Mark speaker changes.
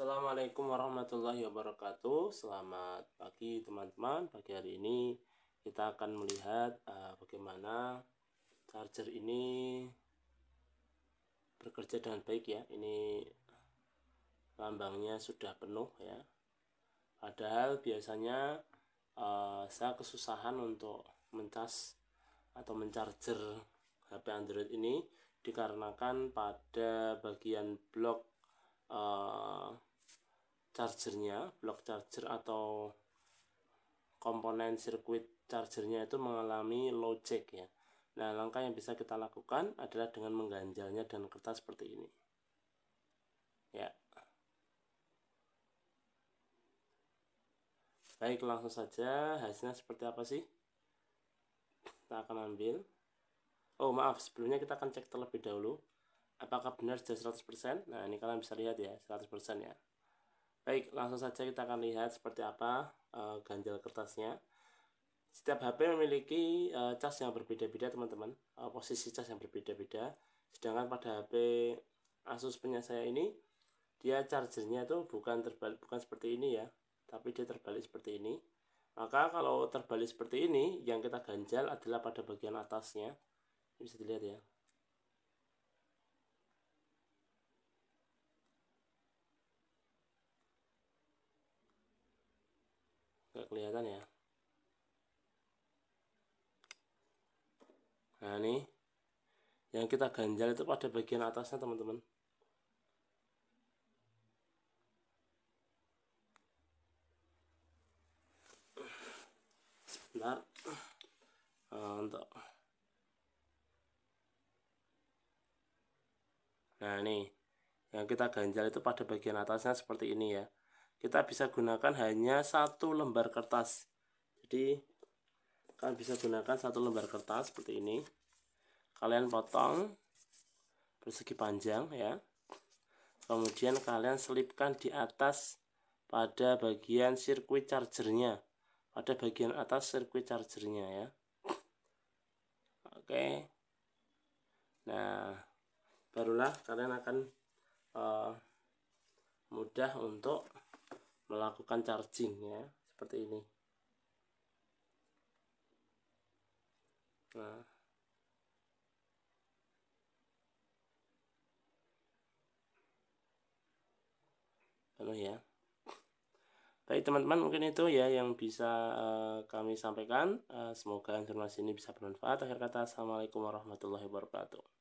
Speaker 1: Assalamualaikum warahmatullahi wabarakatuh. Selamat pagi teman-teman. Pagi hari ini kita akan melihat uh, bagaimana charger ini bekerja dengan baik ya. Ini lambangnya sudah penuh ya. Padahal biasanya uh, saya kesusahan untuk mencas atau mencharger HP Android ini dikarenakan pada bagian blok uh, chargernya blok charger atau komponen sirkuit chargernya itu mengalami low check ya nah langkah yang bisa kita lakukan adalah dengan mengganjalnya dan kertas seperti ini ya baik langsung saja hasilnya seperti apa sih kita akan ambil oh maaf sebelumnya kita akan cek terlebih dahulu apakah benar sudah 100% nah ini kalian bisa lihat ya 100% ya Baik, langsung saja kita akan lihat seperti apa uh, eh, ganjal kertasnya. Setiap HP memiliki uh, cas yang berbeda-beda, teman-teman. Uh, posisi cas yang berbeda-beda. Sedangkan pada HP Asus punya saya ini, dia chargernya itu bukan terbalik, bukan seperti ini ya, tapi dia terbalik seperti ini. Maka kalau terbalik seperti ini, yang kita ganjal adalah pada bagian atasnya. Ini bisa dilihat ya. nggak kelihatan ya nah ini yang kita ganjal itu pada bagian atasnya teman-teman sebentar eh, untuk nah ini yang kita ganjal itu pada bagian atasnya seperti ini ya kita bisa gunakan hanya satu lembar kertas jadi kalian bisa gunakan satu lembar kertas seperti ini kalian potong persegi panjang ya kemudian kalian selipkan di atas pada bagian sirkuit chargernya pada bagian atas sirkuit chargernya ya oke nah barulah kalian akan uh, mudah untuk melakukan charging ya seperti ini nah Halo ya Baik teman-teman mungkin itu ya yang bisa uh, kami sampaikan. Uh, semoga informasi ini bisa bermanfaat. Akhir kata, Assalamualaikum warahmatullahi wabarakatuh.